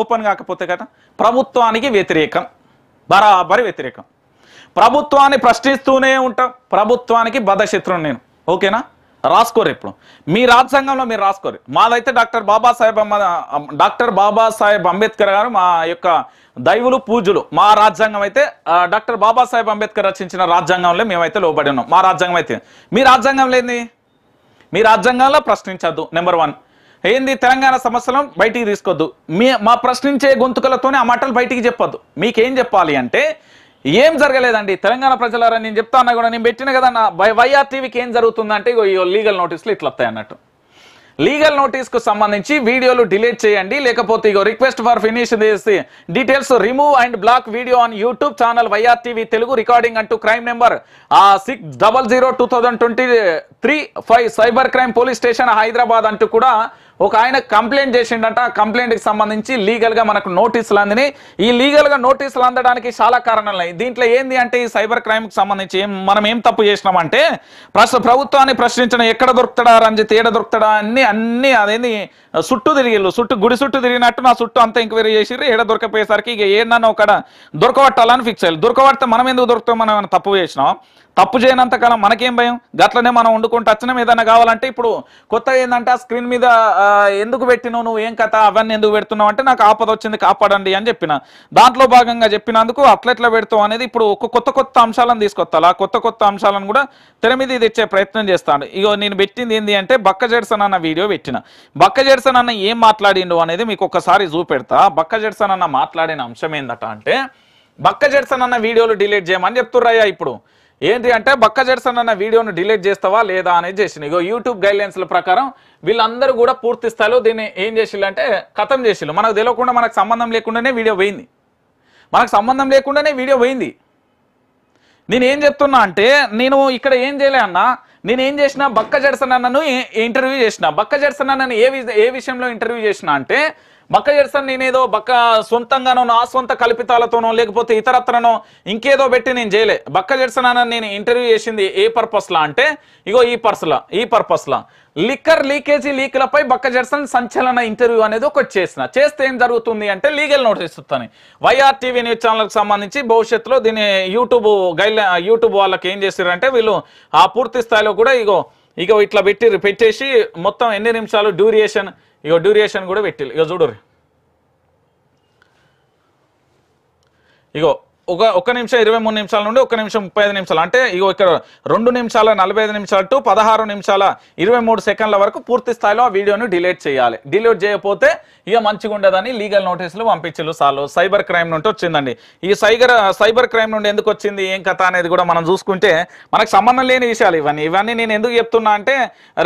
open కాకపోతే కదా ప్రభుత్వానికి వ్యతిరేకం బరాబరి వ్యతిరేకం ప్రభుత్వాన్ని ప్రశ్నిస్తూనే ఉంటాం ప్రభుత్వానికి బధశత్రువు నేను ఓకేనా రాసుకోరు ఇప్పుడు మీ రాజ్యాంగంలో మీరు రాసుకోరు మాదైతే డాక్టర్ బాబాసాహెబ్ డాక్టర్ బాబాసాహెబ్ అంబేద్కర్ గారు మా యొక్క దైవులు పూజలు మా రాజ్యాంగం అయితే డాక్టర్ బాబాసాహెబ్ అంబేద్కర్ రచించిన రాజ్యాంగంలో మేమైతే లోబడి ఉన్నాం మా రాజ్యాంగం అయితే మీ రాజ్యాంగం లేని మీ రాజ్యాంగంలో ప్రశ్నించద్దు నెంబర్ వన్ ఏంది తెలంగాణ సమస్యలను బయటికి తీసుకోవద్దు మీ మా ప్రశ్నించే గొంతుకలతోనే ఆ మాటలు బయటికి చెప్పొద్దు మీకేం చెప్పాలి అంటే ఏం జరగలేదండి తెలంగాణ ప్రజలారా నేను చెప్తా అన్నా కూడా నేను పెట్టిన కదా నా వైఆర్ టీవీకి ఏం జరుగుతుందంటే ఇగో లీగల్ నోటీసులు ఇట్లా వస్తాయి అన్నట్టు లీగల్ నోటీస్కు సంబంధించి వీడియోలు డిలీట్ చేయండి లేకపోతే ఇగో రిక్వెస్ట్ ఫర్ ఫినిష్ చేసి details remove and block video on YouTube channel YR TV Telugu recording అంటూ crime number six double zero two thousand twenty three five cyber crime police station Hyderabad అంటూ కూడా ఒక ఆయన కంప్లైంట్ చేసిండట కంప్లైంట్కి సంబంధించి లీగల్గా మనకు నోటీసులు అందినాయి ఈ లీగల్గా నోటీసులు అందడానికి చాలా కారణాలు దీంట్లో ఏంది అంటే ఈ సైబర్ క్రైమ్కి సంబంధించి మనం ఏం తప్పు చేసినామంటే ప్రశ్న ప్రభుత్వాన్ని ప్రశ్నించడం ఎక్కడ దొరుకుతాడా రంజిత్ ఏడ దొరుకుతాడా అన్ని అన్ని అదేంది చుట్టూ తిరిగిళ్ళు చుట్టూ గుడి చుట్టూ తిరిగినట్టు నా చుట్టూ అంతా ఎంక్వైరీ చేసిర్రు ఏడ దొరకపోయేసరికి ఇక ఏడన్నా ఒక దొరకబట్టాలని ఫిక్స్ చేయాలి దొరకబడితే మనం ఎందుకు దొరుకుతాం మనం తప్పు చేసినాం తప్పు చేయనంతకాలం మనకేం భయం గట్లనే మనం వండుకుంటా వచ్చినాం ఏదైనా కావాలంటే ఇప్పుడు కొత్త ఏంటంటే ఆ స్క్రీన్ మీద ఎందుకు పెట్టినావు నువ్వు ఏం కథ అవన్నీ ఎందుకు పెడుతున్నావు అంటే నాకు ఆపద వచ్చింది కాపాడండి అని చెప్పిన దాంట్లో భాగంగా చెప్పినందుకు అట్లెట్లా పెడతాం అనేది ఇప్పుడు ఒక కొత్త కొత్త అంశాలను తీసుకొస్తాను ఆ కొత్త కొత్త అంశాలను కూడా తెర మీద తెచ్చే ప్రయత్నం చేస్తాను ఇగో నేను పెట్టింది ఏంది అంటే బక్క జెడ్సన్ అన్న వీడియో పెట్టిన బక్క జెడ్సన్ అన్న ఏం మాట్లాడిండు అనేది మీకు ఒకసారి చూపెడతా బక్క జెడ్సన్ అన్న మాట్లాడిన అంశం ఏందట అంటే బక్క జెడ్సన్ అన్న వీడియోలు డిలీట్ చేయమని చెప్తుర్రయ్యా ఇప్పుడు ఏంటి అంటే బక్క జెడ్సన్ అన్న వీడియోను డిలీట్ చేస్తావా లేదా అనేది చేసిన ఇగో యూట్యూబ్ గైడ్లైన్స్ల ప్రకారం వీళ్ళందరూ కూడా పూర్తి స్థాయిలో దీన్ని ఏం చేసిల్లు అంటే కథం చేసిల్లు మనకు తెలియకుండా మనకు సంబంధం లేకుండానే వీడియో పోయింది మనకు సంబంధం లేకుండానే వీడియో పోయింది నేను ఏం చెప్తున్నా అంటే నేను ఇక్కడ ఏం చేయలే అన్నా ఏం చేసిన బక్క జెడ్సన్ అన్నను ఇంటర్వ్యూ చేసిన బక్క జెడ్సన్ అన్నను ఏ ఏ విషయంలో ఇంటర్వ్యూ చేసిన అంటే బక్క చేస్తాను నేనేదో బక్క సొంతంగానో నా సొంత కల్పితాలతోనో లేకపోతే ఇతరత్రనో ఇంకేదో పెట్టి నేను చేయలే బక్క చేస్తానని నేను ఇంటర్వ్యూ చేసింది ఏ పర్పస్లా అంటే ఇగో ఈ పర్స్లా ఈ పర్పస్లా లిక్కర్ లీకేజీ లీక్లపై బక్క జర్సన్ సంచలన ఇంటర్వ్యూ అనేది ఒకటి చేసిన చేస్తే ఏం జరుగుతుంది అంటే లీగల్ నోటీస్ ఇస్తుంది వైఆర్ టీవీ న్యూస్ ఛానల్కి సంబంధించి భవిష్యత్తులో దీని యూట్యూబ్ గైడ్ యూట్యూబ్ వాళ్ళకి ఏం అంటే వీళ్ళు ఆ పూర్తి స్థాయిలో కూడా ఇగో ఇగో ఇట్లా పెట్టి పెట్టేసి మొత్తం ఎన్ని నిమిషాలు డ్యూరియేషన్ ఇక డ్యూరేషన్ కూడా పెట్టి ఇక చూడరు ఇగో ఒక ఒక నిమిషం ఇరవై మూడు నిమిషాల నుండి ఒక నిమిషం ముప్పై ఐదు నిమిషాలు అంటే ఇగో ఇక్కడ రెండు నిమిషాల నలభై ఐదు నిమిషాలు టు పదహారు నిమిషాల ఇరవై మూడు సెకండ్ల వరకు పూర్తి స్థాయిలో ఆ వీడియోని డిలీట్ చేయాలి డిలీట్ చేయకపోతే ఇక మంచిగా ఉండదని లీగల్ నోటీసులు పంపించలు సార్లు సైబర్ క్రైమ్ నుండి వచ్చిందండి ఈ సైబర్ సైబర్ క్రైమ్ నుండి ఎందుకు వచ్చింది ఏం కథ అనేది కూడా మనం చూసుకుంటే మనకు సంబంధం లేని విషయాలు ఇవన్నీ ఇవన్నీ నేను ఎందుకు చెప్తున్నా అంటే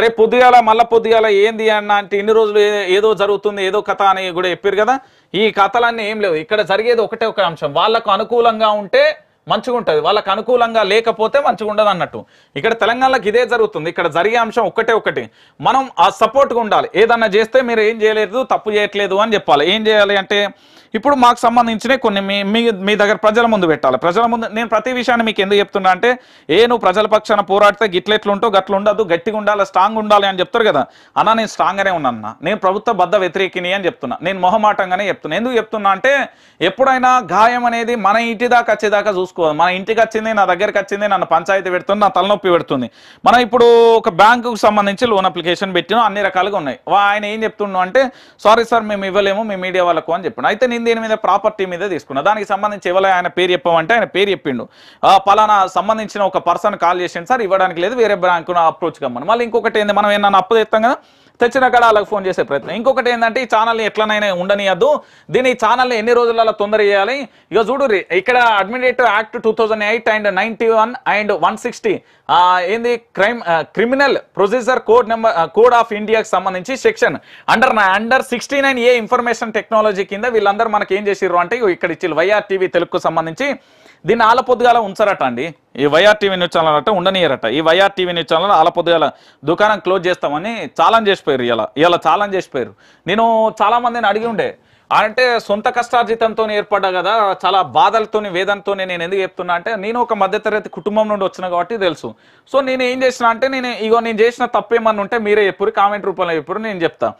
రేపు పొద్దుగాల మళ్ళీ పొద్దుగాల ఏంది అన్న అంటే ఇన్ని రోజులు ఏదో జరుగుతుంది ఏదో కథ అని కూడా చెప్పారు కదా ఈ కథలన్నీ ఏం లేవు ఇక్కడ జరిగేది ఒకటే ఒక అంశం వాళ్ళకు అనుకూల అనుకూలంగా ఉంటే మంచిగా ఉంటుంది వాళ్ళకు అనుకూలంగా లేకపోతే మంచిగా ఉండదు అన్నట్టు ఇక్కడ తెలంగాణలకు ఇదే జరుగుతుంది ఇక్కడ జరిగే అంశం ఒక్కటే ఒకటి మనం ఆ సపోర్ట్గా ఉండాలి ఏదన్నా చేస్తే మీరు ఏం చేయలేదు తప్పు చేయట్లేదు అని చెప్పాలి ఏం చేయాలి అంటే ఇప్పుడు మాకు సంబంధించిన కొన్ని మీ మీ దగ్గర ప్రజల ముందు పెట్టాలి ప్రజల ముందు నేను ప్రతి విషయాన్ని మీకు ఎందుకు చెప్తున్నా అంటే ఏ నువ్వు ప్రజల పక్షాన పోరాడితే గిట్లెట్లుంటో గట్లు ఉండదు గట్టిగా ఉండాలి స్ట్రాంగ్ ఉండాలి అని చెప్తారు కదా అన్న నేను స్ట్రాంగ్గానే ఉన్నాను నేను ప్రభుత్వ బద్ద వ్యతిరేకిని అని చెప్తున్నా నేను మొహమాటంగానే చెప్తున్నా ఎందుకు చెప్తున్నా అంటే ఎప్పుడైనా గాయం అనేది మన ఇంటి దాకా వచ్చేదాకా చూసుకోవాలి మన ఇంటికి వచ్చింది నా దగ్గరికి వచ్చింది నన్ను పంచాయతీ పెడుతుంది నా తలనొప్పి పెడుతుంది మనం ఇప్పుడు ఒక బ్యాంకుకు సంబంధించి లోన్ అప్లికేషన్ పెట్టినా అన్ని రకాలుగా ఉన్నాయి ఆయన ఏం చెప్తున్నావు అంటే సారీ సార్ మేము ఇవ్వలేము మీ మీడియా వాళ్ళకు అని చెప్పాను అయితే దేని దేని మీద ప్రాపర్టీ మీద తీసుకున్నా దానికి సంబంధించి ఎవరు ఆయన పేరు చెప్పమంటే ఆయన పేరు చెప్పిండు పలానా సంబంధించిన ఒక పర్సన్ కాల్ చేసిండు సార్ ఇవ్వడానికి లేదు వేరే బ్యాంకును అప్రోచ్ కమ్మను మళ్ళీ ఇంకొకటి ఏంది మనం ఏమన్నా అప్పు చేస్తాం కదా తెచ్చిన వాళ్ళకి ఫోన్ చేసే ప్రయత్నం ఇంకొకటి ఏంటంటే ఈ ఛానల్ని ఎట్లనైనా ఉండనియద్దు దీని ఛానల్ని ఎన్ని రోజులలో తొందర చేయాలి ఇక చూడు ఇక్కడ administrative act two eight and ninety one and one sixty ఏంది crime criminal procedure code number code of ఇండియాకి సంబంధించి section under under sixty nine A information technology కింద వీళ్ళందరూ మనకి ఏం చేసిర్రు అంటే ఇక్కడ ఇచ్చి వైఆర్ టీవీ తెలుగుకు సంబంధించి దీన్ని ఆలపొద్దుగాల ఉంచరట అండి ఈ వైఆర్ టీవీ న్యూస్ ఛానల్ అంటే ఉండనియరట ఈ వైఆర్ టీవీ న్యూస్ ఛానల్ ఆలపొద్దుగాల దుకాణం క్లోజ్ చేస్తామని చాలా చేసిపోయారు ఇలా ఇలా చాలా చేసిపోయారు నేను చాలామందిని అడిగి ఉండే అంటే సొంత కష్టార్జితంతో ఏర్పడ్డా కదా చాలా బాధలతో వేదంతో నేను ఎందుకు చెప్తున్నా అంటే నేను ఒక మధ్యతరగతి కుటుంబం నుండి వచ్చిన కాబట్టి తెలుసు సో నేను ఏం చేసిన అంటే నేను ఇగో నేను చేసిన తప్పేమన్నా ఉంటే మీరే ఎప్పుడు కామెంట్ రూపంలో ఎప్పుడు నేను చెప్తా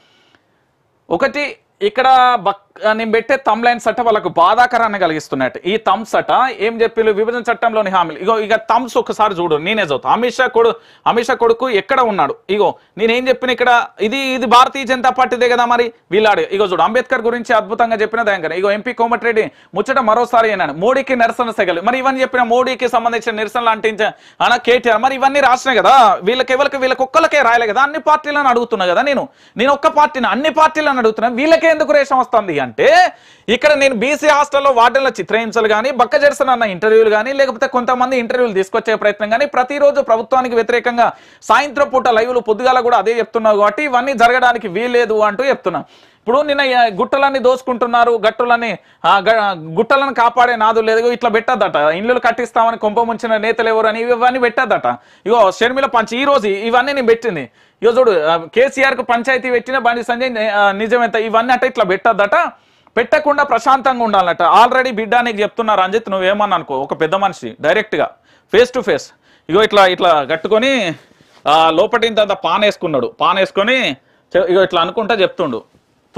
ఒకటి ఇక్కడ భక్ నేను పెట్టే తమ్ లైన్స్ అట్ట వాళ్ళకు బాధాకరాన్ని కలిగిస్తున్నట్టు ఈ తమ్స్ అట ఏం చెప్పిలు విభజన చట్టంలోని హామీలు ఇగో ఇక తమ్స్ ఒకసారి చూడు నేనే చదువుతా అమిత్ షా కొడు అమిత్ షా కొడుకు ఎక్కడ ఉన్నాడు ఇగో నేనేం చెప్పిన ఇక్కడ ఇది ఇది భారతీయ జనతా పార్టీదే కదా మరి వీళ్ళాడు ఇగో చూడు అంబేద్కర్ గురించి అద్భుతంగా చెప్పిన దాంకనే ఇగో ఎంపీ కోమటిరెడ్డి ముచ్చట మరోసారి అయినాడు మోడీకి నిరసన సెగలు మరి ఇవన్నీ చెప్పిన మోడీకి సంబంధించిన నిరసనలు లాంటి కేటీఆర్ మరి ఇవన్నీ రాసినాయి కదా వీళ్ళకి ఎవరికి వీళ్ళకి ఒక్కలకే రాయలే కదా అన్ని పార్టీలను అడుగుతున్నా కదా నేను నేను ఒక్క పార్టీని అన్ని పార్టీలను అడుగుతున్నా వీళ్ళకే ఎందుకు రేషం వస్తుంది అంటే ఇక్కడ నేను బీసీ హాస్టల్లో వార్డెన్లో చిత్రహింసలు కానీ బక్క జరిసిన అన్న ఇంటర్వ్యూలు కానీ లేకపోతే కొంతమంది ఇంటర్వ్యూలు తీసుకొచ్చే ప్రయత్నం కానీ ప్రతిరోజు ప్రభుత్వానికి వ్యతిరేకంగా సాయంత్రం పూట లైవ్లు పొద్దుగాల కూడా అదే చెప్తున్నావు కాబట్టి ఇవన్నీ జరగడానికి వీలేదు అంటూ చెప్తున్నాను ఇప్పుడు నిన్న గుట్టలన్నీ దోసుకుంటున్నారు గట్టులని గుట్టలను కాపాడే నాదు లేదు ఇట్లా పెట్టద్దట ఇండ్లు కట్టిస్తామని కొంప ముంచిన నేతలు ఎవరు అని ఇవన్నీ పెట్టద్దట ఇగో షర్మిల పంచి ఈ రోజు ఇవన్నీ నేను పెట్టింది ఇగో చూడు కేసీఆర్ కు పంచాయతీ పెట్టిన బండి సంజయ్ నిజమేంత ఇవన్నీ అంటే ఇట్లా పెట్టద్దట పెట్టకుండా ప్రశాంతంగా ఉండాలట ఆల్రెడీ బిడ్డ నీకు చెప్తున్నారు రంజిత్ నువ్వేమన్నా అనుకో ఒక పెద్ద మనిషి డైరెక్ట్ గా ఫేస్ టు ఫేస్ ఇగో ఇట్లా ఇట్లా కట్టుకొని లోపటి ఇంత పాన్ వేసుకున్నాడు పాన్ వేసుకొని ఇగో ఇట్లా అనుకుంటా చెప్తుండు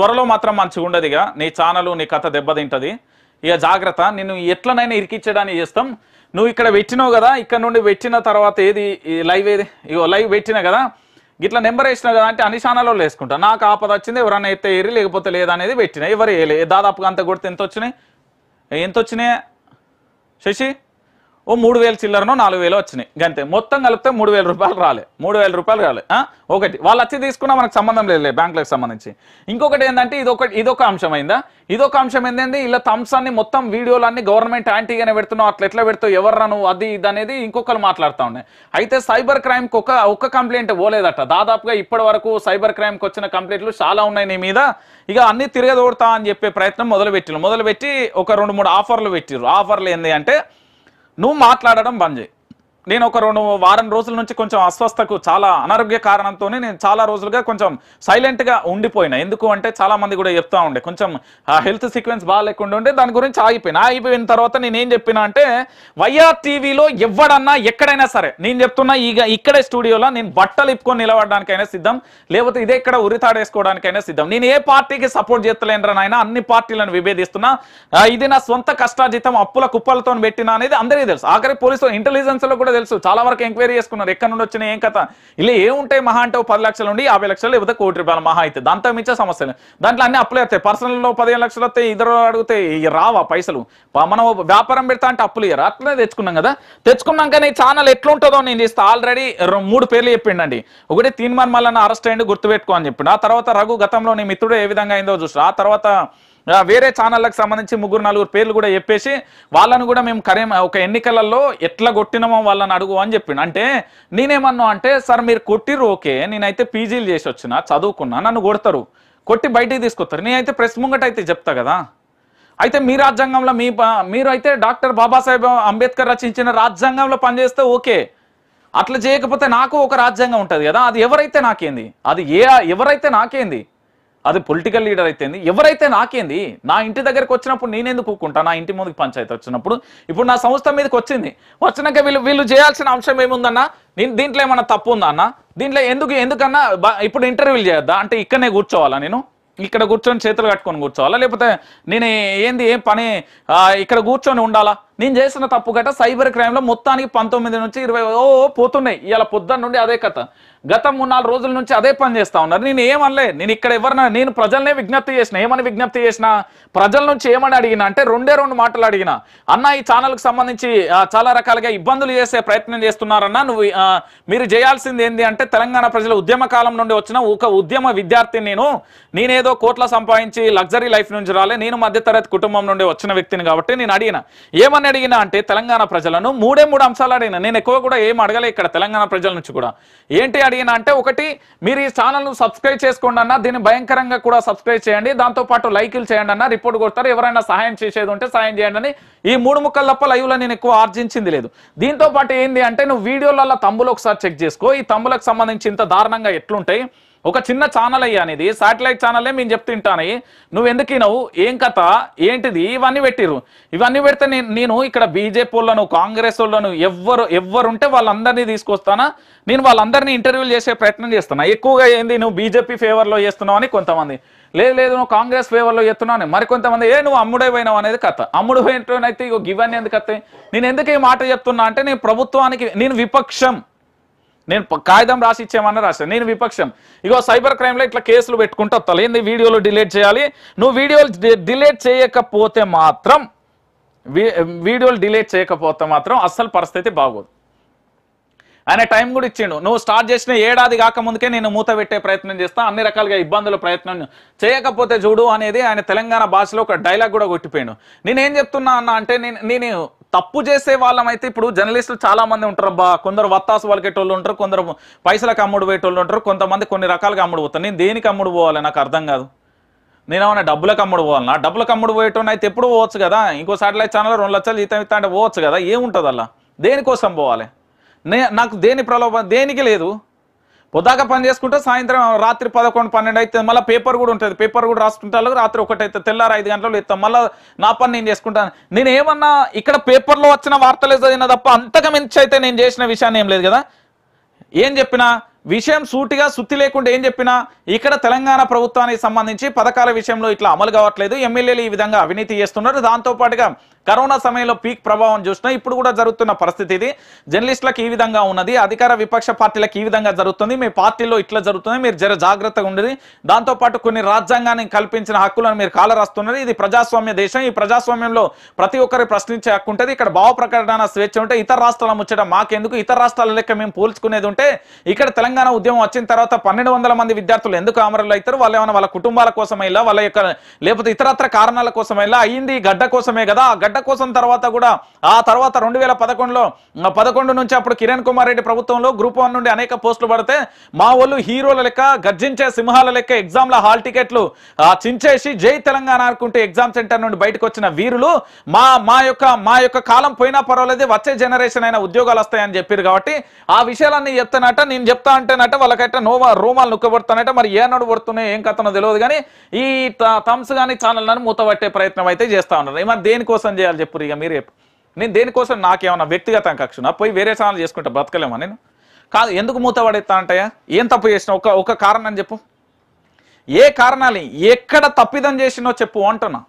త్వరలో మాత్రం మంచిగా ఉండదు ఇక నీ ఛానల్ నీ కథ దెబ్బతింటది ఇక జాగ్రత్త నేను ఎట్లనైనా ఇరికిచ్చడానికి చేస్తాం నువ్వు ఇక్కడ పెట్టినావు కదా ఇక్కడ నుండి పెట్టిన తర్వాత ఏది లైవ్ ఏది ఇగో లైవ్ పెట్టినా కదా ఇట్లా నెంబర్ వేసినావు కదా అంటే అన్ని ఛానల్లో వేసుకుంటా నాకు ఆపద వచ్చింది ఎవరైనా అయితే ఏరి లేకపోతే లేదనేది పెట్టినా ఎవరు వేయలే దాదాపుగా అంత కొడితే ఎంత వచ్చినాయి ఎంత వచ్చినాయి శశి ఓ మూడు వేలు చిల్లరనో నాలుగు వేలు వచ్చినాయి గంతే మొత్తం కలిపితే మూడు వేల రూపాయలు రాలే మూడు వేల రూపాయలు రాలే ఒకటి వాళ్ళు వచ్చి తీసుకున్నా మనకు సంబంధం లేదు బ్యాంకులకు సంబంధించి ఇంకొకటి ఏంటంటే ఇదొకటి ఇదొక అంశం అయిందా ఇదొక అంశం ఏంటంటే ఇలా థమ్స్ అన్ని మొత్తం వీడియోలన్నీ గవర్నమెంట్ యాంటీగానే పెడుతున్నావు అట్లా ఎట్లా పెడుతావు ఎవరు నువ్వు అది ఇది అనేది ఇంకొకరు మాట్లాడుతూ ఉన్నాయి అయితే సైబర్ క్రైమ్కి ఒక ఒక్క కంప్లైంట్ పోలేదట దాదాపుగా ఇప్పటి వరకు సైబర్ క్రైమ్కి వచ్చిన కంప్లైంట్లు చాలా ఉన్నాయి నీ మీద ఇక అన్ని తిరగదోడతా అని చెప్పే ప్రయత్నం మొదలుపెట్టిరు మొదలుపెట్టి ఒక రెండు మూడు ఆఫర్లు పెట్టిరు ఆఫర్లు ఏంటి అంటే నువ్వు మాట్లాడడం బంద్ చేయి నేను ఒక రెండు వారం రోజుల నుంచి కొంచెం అస్వస్థకు చాలా అనారోగ్య కారణంతోనే నేను చాలా రోజులుగా కొంచెం సైలెంట్గా ఉండిపోయినా ఎందుకు అంటే చాలామంది కూడా చెప్తా ఉండే కొంచెం హెల్త్ సీక్వెన్స్ బాగాలేకుండా ఉండే దాని గురించి ఆగిపోయినా ఆగిపోయిన తర్వాత నేనేం చెప్పినా అంటే వైఆర్ టీవీలో ఎవడన్నా ఎక్కడైనా సరే నేను చెప్తున్నా ఈ ఇక్కడే స్టూడియోలో నేను బట్టలు ఇప్పుకొని నిలబడడానికైనా సిద్ధం లేకపోతే ఇదే ఇక్కడ ఉరితాడేసుకోవడానికైనా సిద్ధం నేను ఏ పార్టీకి సపోర్ట్ చేస్తలేనరా నాయన అన్ని పార్టీలను విభేదిస్తున్నా ఇది నా సొంత కష్టాజితం అప్పుల కుప్పలతో పెట్టినా అనేది అందరికీ తెలుసు ఆఖరి పోలీసులు ఇంటెలిజెన్స్లో కూడా తెలుసు చాలా వరకు ఎంక్వైరీ చేసుకున్నారు ఎక్కడ నుండి వచ్చినా ఏం కథ ఇలా ఏముంటాయి మహా అంటే పది లక్షల నుండి యాభై లక్షలు లేకపోతే కోటి రూపాయల మహా అయితే దాంతో మించే సమస్యలు దాంట్లో అన్ని అప్పులే పర్సనల్ పర్సనల్లో పదిహేను లక్షలు వస్తే ఇద్దరు అడిగితే రావా పైసలు మనం వ్యాపారం పెడతా అంటే అప్పులు ఇయ్యారు అట్లనే తెచ్చుకున్నాం కదా తెచ్చుకున్నాక నీ ఛానల్ ఎట్లుంటుందో నేను చేస్తే ఆల్రెడీ మూడు పేర్లు చెప్పిండండి ఒకటి తీన్మాన్ మల్లన్న అరెస్ట్ అయ్యండి గుర్తుపెట్టుకో అని చెప్పిండు ఆ తర్వాత రఘు గతంలో నీ మిత్రుడు ఏ విధంగా అయిందో చూసిన ఆ తర్వాత వేరే ఛానళ్ళకు సంబంధించి ముగ్గురు నలుగురు పేర్లు కూడా చెప్పేసి వాళ్ళను కూడా మేము కరే ఒక ఎన్నికలలో ఎట్లా కొట్టినామో వాళ్ళని అడుగు అని చెప్పిండు అంటే నేనేమన్నా అంటే సార్ మీరు కొట్టిరు ఓకే నేనైతే పీజీలు చేసి వచ్చిన చదువుకున్నా నన్ను కొడతారు కొట్టి బయటికి తీసుకొస్తారు నేనైతే ప్రెస్ ముంగట అయితే చెప్తా కదా అయితే మీ రాజ్యాంగంలో మీ మీరు అయితే డాక్టర్ బాబాసాహెబ్ అంబేద్కర్ రచించిన రాజ్యాంగంలో పనిచేస్తే ఓకే అట్లా చేయకపోతే నాకు ఒక రాజ్యాంగం ఉంటుంది కదా అది ఎవరైతే నాకేంది అది ఏ ఎవరైతే నాకేంది అది పొలిటికల్ లీడర్ అయితేంది ఎవరైతే నాకేంది నా ఇంటి దగ్గరకు వచ్చినప్పుడు నేనెందుకు కూకుంటా నా ఇంటి ముందుకు పంచాయతీ వచ్చినప్పుడు ఇప్పుడు నా సంస్థ మీదకి వచ్చింది వచ్చినాక వీళ్ళు వీళ్ళు చేయాల్సిన అంశం ఏముందన్నా నేను దీంట్లో ఏమన్నా తప్పు ఉందా అన్న దీంట్లో ఎందుకు ఎందుకన్నా ఇప్పుడు ఇంటర్వ్యూలు చేయొద్దా అంటే ఇక్కడనే కూర్చోవాలా నేను ఇక్కడ కూర్చొని చేతులు కట్టుకొని కూర్చోవాలా లేకపోతే నేను ఏంది ఏం పని ఇక్కడ కూర్చొని ఉండాలా నేను చేసిన తప్పు గట సైబర్ క్రైమ్ లో మొత్తానికి పంతొమ్మిది నుంచి ఇరవై ఓ పోతున్నాయి ఇలా పొద్దున్న నుండి అదే కథ గత మూడు నాలుగు రోజుల నుంచి అదే పని చేస్తా ఉన్నారు నేను ఏమనలే నేను ఇక్కడ ఎవరన్నా నేను ప్రజలనే విజ్ఞప్తి చేసిన ఏమని విజ్ఞప్తి చేసిన ప్రజల నుంచి ఏమని అడిగిన అంటే రెండే రెండు మాటలు అడిగిన అన్న ఈ ఛానల్కి సంబంధించి చాలా రకాలుగా ఇబ్బందులు చేసే ప్రయత్నం చేస్తున్నారన్న నువ్వు మీరు చేయాల్సింది ఏంది అంటే తెలంగాణ ప్రజల ఉద్యమ కాలం నుండి వచ్చిన ఒక ఉద్యమ విద్యార్థిని నేను నేనేదో కోట్ల సంపాదించి లగ్జరీ లైఫ్ నుంచి రాలే నేను మధ్యతరగతి కుటుంబం నుండి వచ్చిన వ్యక్తిని కాబట్టి నేను అడిగిన ఏమని అడిగినా అంటే తెలంగాణ ప్రజలను మూడే మూడు అంశాలు అడిగినా నేను ఎక్కువ కూడా ఏం అడగలే ఇక్కడ తెలంగాణ ప్రజల నుంచి కూడా ఏంటి అడిగినా అంటే ఒకటి మీరు ఈ ఛానల్ను సబ్స్క్రైబ్ చేసుకోండి అన్న దీన్ని భయంకరంగా కూడా సబ్స్క్రైబ్ చేయండి దాంతోపాటు లైకులు చేయండి అన్న రిపోర్ట్ కొడతారు ఎవరైనా సహాయం చేసేది ఉంటే సహాయం చేయండి అని ఈ మూడు ముక్కల తప్ప లైవ్లో నేను ఎక్కువ ఆర్జించింది లేదు దీంతో పాటు ఏంది అంటే నువ్వు వీడియోలలో తమ్ములు ఒకసారి చెక్ చేసుకో ఈ తమ్ములకు సంబంధించి ఇంత దారుణంగా ఎట్లుంటాయి ఒక చిన్న ఛానల్ అయ్యా అనేది సాటిలైట్ ఛానలే మేము చెప్తుంటాను నువ్వు ఎందుకు నవ్వు ఏం కథ ఏంటిది ఇవన్నీ పెట్టిరు ఇవన్నీ పెడితే నేను ఇక్కడ బీజేపీ వాళ్ళను కాంగ్రెస్ వాళ్ళను ఎవ్వరు ఉంటే వాళ్ళందరినీ తీసుకొస్తానా నేను వాళ్ళందరినీ ఇంటర్వ్యూలు చేసే ప్రయత్నం చేస్తున్నా ఎక్కువగా ఏంది నువ్వు బీజేపీ ఫేవర్లో చేస్తున్నావు అని కొంతమంది లేదు లేదు నువ్వు కాంగ్రెస్ ఫేవర్లో చెప్తున్నావు మరి కొంతమంది ఏ నువ్వు అమ్ముడైపోయినావు అనేది కథ అమ్ముడు పోయినట్టు అయితే ఇగో ఎందుకు అత్తాయి నేను ఎందుకు ఈ మాట చెప్తున్నా అంటే నేను ప్రభుత్వానికి నేను విపక్షం నేను కాగితం రాసి ఇచ్చేమన్నా రాశాను నేను విపక్షం ఇగో సైబర్ క్రైమ్లో ఇట్లా కేసులు పెట్టుకుంటూ వస్తాను ఏంది వీడియోలు డిలీట్ చేయాలి నువ్వు వీడియోలు డిలీట్ చేయకపోతే మాత్రం వీడియోలు డిలీట్ చేయకపోతే మాత్రం అస్సలు పరిస్థితి బాగోదు ఆయన టైం కూడా ఇచ్చిండు నువ్వు స్టార్ట్ చేసిన ఏడాది కాక ముందుకే నేను మూత పెట్టే ప్రయత్నం చేస్తా అన్ని రకాలుగా ఇబ్బందులు ప్రయత్నం చేయకపోతే చూడు అనేది ఆయన తెలంగాణ భాషలో ఒక డైలాగ్ కూడా కొట్టిపోయాడు నేనేం చెప్తున్నా అన్న అంటే నేను నేను తప్పు చేసే వాళ్ళమైతే ఇప్పుడు జర్నలిస్టులు చాలా మంది ఉంటారు అబ్బా కొందరు వత్తాసు వాళ్ళకేటోళ్ళు ఉంటారు కొందరు పైసలకు అమ్ముడు పోయేటోళ్ళు ఉంటారు కొంతమంది కొన్ని రకాలుగా అమ్ముడు పోతారు నేను దేనికి అమ్ముడు పోవాలి నాకు అర్థం కాదు నేనేమన్నా డబ్బులకు అమ్ముడు పోవాలన్నా డబ్బులకు అమ్ముడు పోయేటోని అయితే ఎప్పుడు పోవచ్చు కదా ఇంకో సాటిలైట్ ఛానల్ రెండు లక్షలు జీతం ఇస్తా అంటే పోవచ్చు కదా ఏముంటుంది అలా దేనికోసం పోవాలి నే నాకు దేని ప్రలోభం దేనికి లేదు పొద్దాక పని చేసుకుంటే సాయంత్రం రాత్రి పదకొండు పన్నెండు అవుతుంది మళ్ళీ పేపర్ కూడా ఉంటుంది పేపర్ కూడా రాసుకుంటారు రాత్రి ఒకటి అయితే తెల్లారు ఐదు గంటలు ఇస్తాం మళ్ళీ నా పని నేను చేసుకుంటాను నేను ఏమన్నా ఇక్కడ పేపర్లో వచ్చిన వార్తలే చదివిన తప్ప అంతగా మించి అయితే నేను చేసిన విషయాన్ని ఏం లేదు కదా ఏం చెప్పినా విషయం సూటిగా సుత్తి లేకుండా ఏం చెప్పినా ఇక్కడ తెలంగాణ ప్రభుత్వానికి సంబంధించి పథకాల విషయంలో ఇట్లా అమలు కావట్లేదు ఎమ్మెల్యేలు ఈ విధంగా అవినీతి చేస్తున్నారు దాంతోపాటుగా కరోనా సమయంలో పీక్ ప్రభావం చూసినా ఇప్పుడు కూడా జరుగుతున్న పరిస్థితి ఇది జర్నలిస్టులకు ఈ విధంగా ఉన్నది అధికార విపక్ష పార్టీలకు ఈ విధంగా జరుగుతుంది మీ పార్టీలో ఇట్లా జరుగుతుంది మీరు జర జాగ్రత్తగా ఉండేది దాంతోపాటు కొన్ని రాజ్యాంగానికి కల్పించిన హక్కులను మీరు కాలరాస్తున్నది ఇది ప్రజాస్వామ్య దేశం ఈ ప్రజాస్వామ్యంలో ప్రతి ఒక్కరు ప్రశ్నించే హక్కు ఉంటుంది ఇక్కడ భావ ప్రకటన స్వేచ్ఛ ఉంటే ఇతర రాష్ట్రాల ముచ్చట మాకెందుకు ఇతర రాష్ట్రాల లెక్క మేము పోల్చుకునేది ఉంటే ఇక్కడ తెలంగాణ ఉద్యమం వచ్చిన తర్వాత పన్నెండు మంది విద్యార్థులు ఎందుకు అమరులు అవుతారు వాళ్ళు ఏమైనా వాళ్ళ కుటుంబాల కోసమైనా వాళ్ళ యొక్క లేకపోతే ఇతరత్ర కారణాల కోసమైనా అయింది గడ్డ కోసమే కదా గడ్డ కోసం తర్వాత కూడా ఆ తర్వాత రెండు వేల పదకొండులో పదకొండు నుంచి అప్పుడు కిరణ్ కుమార్ రెడ్డి ప్రభుత్వంలో గ్రూప్ వన్ నుండి అనేక పోస్టులు పడితే మా వాళ్ళు హీరోల లెక్క గర్జించే సింహాల లెక్క ఎగ్జామ్ల హాల్ టికెట్లు చించేసి జై తెలంగాణ అనుకుంటే ఎగ్జామ్ సెంటర్ నుండి బయటకు వచ్చిన వీరులు మా మా యొక్క మా యొక్క కాలం పోయినా పర్వాలేదు వచ్చే జనరేషన్ అయినా ఉద్యోగాలు వస్తాయని చెప్పారు కాబట్టి ఆ విషయాలన్నీ చెప్తానట నేను చెప్తా అంటేనట వాళ్ళకైతే నోవా రూమాలు నొక్కబడుతానట మరి ఏ నడు పడుతున్నాయి ఏం కథనో తెలియదు కానీ ఈ థమ్స్ కానీ ఛానల్ అని మూతబట్టే ప్రయత్నం అయితే చేస్తా ఉన్నారు మరి దేనికోసం చేయాలి చెప్పు ఇక మీరు నేను దేనికోసం నాకేమన్నా వ్యక్తిగత నా పోయి వేరే సాధనలు చేసుకుంటా బ్రతకలేమా నేను కాదు ఎందుకు మూత పడేస్తా అంటాయా ఏం తప్పు చేసిన ఒక ఒక కారణం చెప్పు ఏ కారణాలు ఎక్కడ తప్పిదం చేసినో చెప్పు అంటున్నా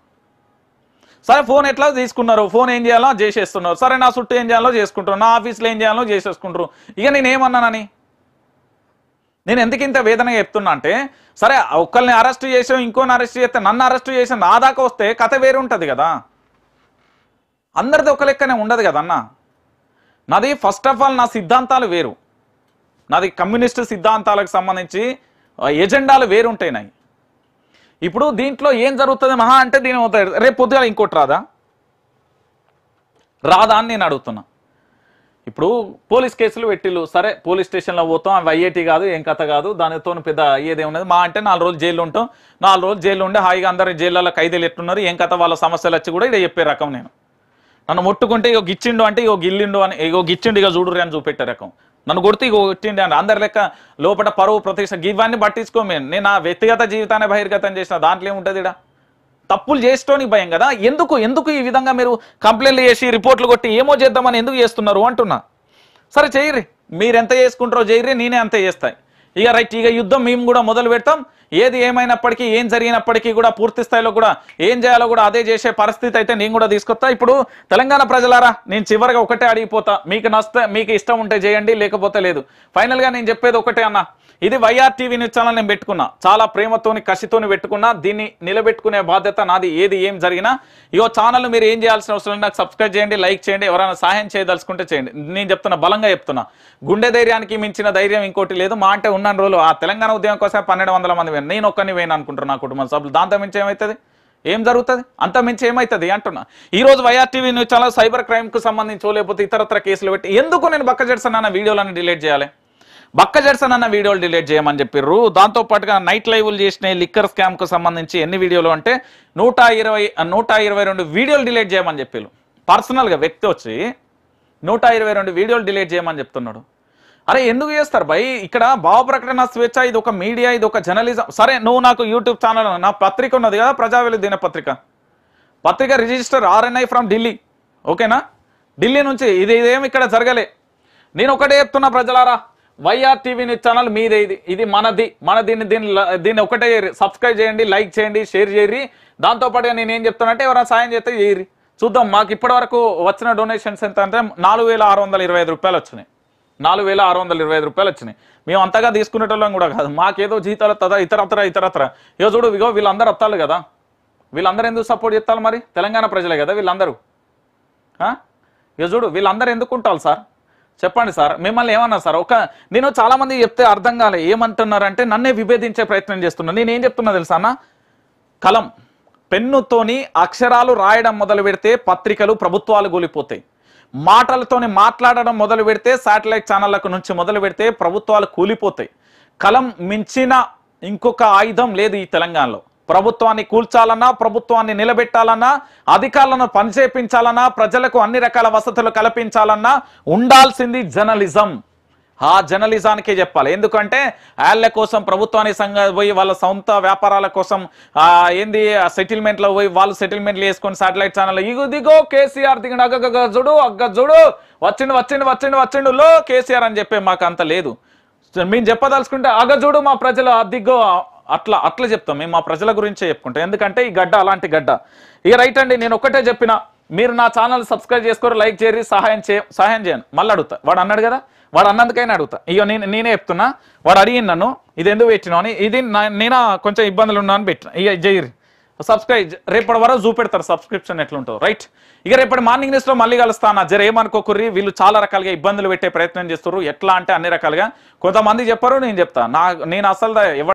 సరే ఫోన్ ఎట్లా తీసుకున్నారు ఫోన్ ఏం చేయాలో చేసేస్తున్నారు సరే నా చుట్టూ ఏం చేయాలో చేసుకుంటారు నా ఆఫీస్లో ఏం చేయాలో చేసేసుకుంటారు ఇక నేనేమన్నానని నేను ఎందుకు ఇంత వేదనగా చెప్తున్నా అంటే సరే ఒకరిని అరెస్ట్ చేసావు ఇంకోని అరెస్ట్ చేస్తే నన్ను అరెస్ట్ చేసి నా దాకా వస్తే కథ వేరు ఉంటుంది కదా అందరిది ఒక లెక్కనే ఉండదు కదన్నా నాది ఫస్ట్ ఆఫ్ ఆల్ నా సిద్ధాంతాలు వేరు నాది కమ్యూనిస్ట్ సిద్ధాంతాలకు సంబంధించి ఎజెండాలు ఉంటాయి నాయి ఇప్పుడు దీంట్లో ఏం జరుగుతుంది మహా అంటే దీని రేపు పొద్దుగా ఇంకోటి రాదా రాదా అని నేను అడుగుతున్నా ఇప్పుడు పోలీస్ కేసులు పెట్టిళ్ళు సరే పోలీస్ స్టేషన్లో పోతాం అవి ఐఐటి కాదు ఏం కథ కాదు దానితో పెద్ద ఏదే ఉన్నది మా అంటే నాలుగు రోజులు జైలు ఉంటాం నాలుగు రోజులు జైల్లో ఉండే హాయిగా అందరు జైళ్ళలో ఖైదీలు ఎట్టున్నారు ఏం కథ వాళ్ళ సమస్యలు వచ్చి కూడా ఇదే చెప్పే రకం నేను నన్ను ముట్టుకుంటే ఇగో గిచ్చిండు అంటే ఇగో గిల్లిండు అని ఇగో గిచ్చిండు ఇక చూడురు అని చూపెట్టే రకం నన్ను గుర్తు ఇగో కొట్టిండి అని అందరి లెక్క లోపల పరువు ప్రతిష్ట ఇవన్నీ పట్టించుకో మేము నేను నా వ్యక్తిగత జీవితాన్ని బహిర్గతం చేసిన దాంట్లో ఏముంటుంది ఇడా తప్పులు చేసుకోని భయం కదా ఎందుకు ఎందుకు ఈ విధంగా మీరు కంప్లైంట్లు చేసి రిపోర్ట్లు కొట్టి ఏమో చేద్దామని ఎందుకు చేస్తున్నారు అంటున్నా సరే చేయరి ఎంత చేసుకుంటారో చేయరి నేనే అంతే చేస్తాయి ఇక రైట్ ఇక యుద్ధం మేము కూడా మొదలు పెడతాం ఏది ఏమైనప్పటికీ ఏం జరిగినప్పటికీ కూడా పూర్తి స్థాయిలో కూడా ఏం చేయాలో కూడా అదే చేసే పరిస్థితి అయితే నేను కూడా తీసుకొస్తా ఇప్పుడు తెలంగాణ ప్రజలారా నేను చివరిగా ఒకటే అడిగిపోతా మీకు నస్తే మీకు ఇష్టం ఉంటే చేయండి లేకపోతే లేదు ఫైనల్గా నేను చెప్పేది ఒకటే అన్న ఇది వైఆర్ టీవీ న్యూస్ ఛానల్ నేను పెట్టుకున్నా చాలా ప్రేమతోని కసితోని పెట్టుకున్నా దీన్ని నిలబెట్టుకునే బాధ్యత నాది ఏది ఏం జరిగినా ఇగో ఛానల్ మీరు ఏం చేయాల్సిన అవసరం నాకు సబ్స్క్రైబ్ చేయండి లైక్ చేయండి ఎవరైనా సహాయం చేయదలుచుకుంటే చేయండి నేను చెప్తున్నా బలంగా చెప్తున్నా గుండె ధైర్యానికి మించిన ధైర్యం ఇంకోటి లేదు మా అంటే ఉన్నన్ని రోజులు ఆ తెలంగాణ ఉద్యమం కోసం పన్నెండు వందల మంది పోయినా నేను ఒక్కరిని పోయినా అనుకుంటున్నా కుటుంబ సభ్యులు దాంతో మించి ఏమవుతుంది ఏం జరుగుతుంది అంత మించి ఏమవుతుంది అంటున్నా ఈ రోజు వైఆర్టీవీ న్యూస్ ఛానల్ సైబర్ క్రైమ్కు సంబంధించి లేకపోతే ఇతరత్ర కేసులు పెట్టి ఎందుకు నేను బక్క జడ్సన్ అన్న వీడియోలను డిలీట్ చేయాలి బక్క జడ్సన్ అన్న వీడియోలు డిలీట్ చేయమని చెప్పిర్రు దాంతో పాటుగా నైట్ లైవ్లు చేసిన లిక్కర్ స్కామ్కు సంబంధించి ఎన్ని వీడియోలు అంటే నూట ఇరవై నూట ఇరవై రెండు వీడియోలు డిలీట్ చేయమని చెప్పారు పర్సనల్గా వ్యక్తి వచ్చి నూట ఇరవై రెండు వీడియోలు డిలీట్ చేయమని చెప్తున్నాడు అరే ఎందుకు చేస్తారు భయ్ ఇక్కడ భావ ప్రకటన స్వేచ్ఛ ఇది ఒక మీడియా ఇది ఒక జర్నలిజం సరే నువ్వు నాకు యూట్యూబ్ ఛానల్ నా పత్రిక ఉన్నది కదా ప్రజావేలు దిన పత్రిక పత్రిక రిజిస్టర్ ఆర్ఎన్ఐ ఫ్రమ్ ఢిల్లీ ఓకేనా ఢిల్లీ నుంచి ఇది ఇదేమి ఇక్కడ జరగలే నేను ఒకటే చెప్తున్నా ప్రజలారా వైఆర్ టీవీ ఛానల్ మీదే ఇది ఇది మనది మన దీన్ని దీన్ని దీన్ని ఒకటే సబ్స్క్రైబ్ చేయండి లైక్ చేయండి షేర్ చేయరి దాంతోపాటుగా నేను ఏం చెప్తానంటే ఎవరైనా సాయం చేస్తే చేయరి చూద్దాం మాకు ఇప్పటివరకు వచ్చిన డొనేషన్స్ ఎంత అంటే నాలుగు రూపాయలు వచ్చినాయి నాలుగు వేల ఆరు వందల ఇరవై ఐదు రూపాయలు వచ్చినాయి మేము అంతగా తీసుకునేటోళ్ళం కూడా కాదు మాకేదో జీతాలు తదా ఇతరత్ర ఇతరత్ర ఏ చూడు ఇగో వీళ్ళందరూ వస్తారు కదా వీళ్ళందరూ ఎందుకు సపోర్ట్ చేస్తారు మరి తెలంగాణ ప్రజలే కదా వీళ్ళందరూ ఏ చూడు వీళ్ళందరూ ఎందుకు ఉంటారు సార్ చెప్పండి సార్ మిమ్మల్ని ఏమన్నా సార్ ఒక నేను చాలామంది చెప్తే అర్థం కాలే ఏమంటున్నారంటే నన్నే విభేదించే ప్రయత్నం చేస్తున్నా నేను ఏం చెప్తున్నా తెలుసా అన్న కలం పెన్నుతోని అక్షరాలు రాయడం మొదలు పెడితే పత్రికలు ప్రభుత్వాలు కూలిపోతాయి మాటలతోనే మాట్లాడడం మొదలు పెడితే శాటిలైట్ ఛానళ్లకు నుంచి మొదలు పెడితే ప్రభుత్వాలు కూలిపోతాయి కలం మించిన ఇంకొక ఆయుధం లేదు ఈ తెలంగాణలో ప్రభుత్వాన్ని కూల్చాలన్నా ప్రభుత్వాన్ని నిలబెట్టాలన్నా అధికారులను పనిచేపించాలన్నా ప్రజలకు అన్ని రకాల వసతులు కల్పించాలన్నా ఉండాల్సింది జర్నలిజం ఆ జర్నలిజానికే చెప్పాలి ఎందుకంటే వాళ్ళ కోసం ప్రభుత్వానికి సంఘ పోయి వాళ్ళ సొంత వ్యాపారాల కోసం ఏంది సెటిల్మెంట్లో పోయి వాళ్ళు సెటిల్మెంట్లు వేసుకొని సాటిలైట్ ఛానల్ ఇగు దిగో కేసీఆర్ దిగిన అగ్గ చూడు అగ్గ చూడు వచ్చిండు వచ్చిండు వచ్చిండు వచ్చిండు లో కేసీఆర్ అని చెప్పే మాకు అంత లేదు మేము చెప్పదలుచుకుంటే అగజుడు మా ప్రజలు దిగ్గో అట్లా అట్లా చెప్తాం మేము మా ప్రజల గురించే చెప్పుకుంటాం ఎందుకంటే ఈ గడ్డ అలాంటి గడ్డ ఇక రైట్ అండి నేను ఒక్కటే చెప్పిన మీరు నా ఛానల్ సబ్స్క్రైబ్ చేసుకోరు లైక్ చేయరు సహాయం చేయ సహాయం చేయను మళ్ళీ అడుగుతా వాడు అన్నాడు కదా వాడు అన్నందుకైనా అడుగుతా ఇక నేను నేనే చెప్తున్నా వాడు అడిగింది నన్ను ఇది ఎందుకు పెట్టినా అని ఇది నేను కొంచెం ఇబ్బందులు ఉన్నా అని పెట్టిన ఇక జైరి సబ్స్క్రైబ్ రేపటి వరకు చూపెడతారు సబ్స్క్రిప్షన్ ఎట్లుంటుందో రైట్ ఇక రేపటి మార్నింగ్ న్యూస్లో మళ్ళీ కలుస్తాను జర ఏమనుకోకుర్రి వీళ్ళు చాలా రకాలుగా ఇబ్బందులు పెట్టే ప్రయత్నం చేస్తారు ఎట్లా అంటే అన్ని రకాలుగా కొంతమంది చెప్పారు నేను చెప్తాను నా నేను అసలు ఎవరు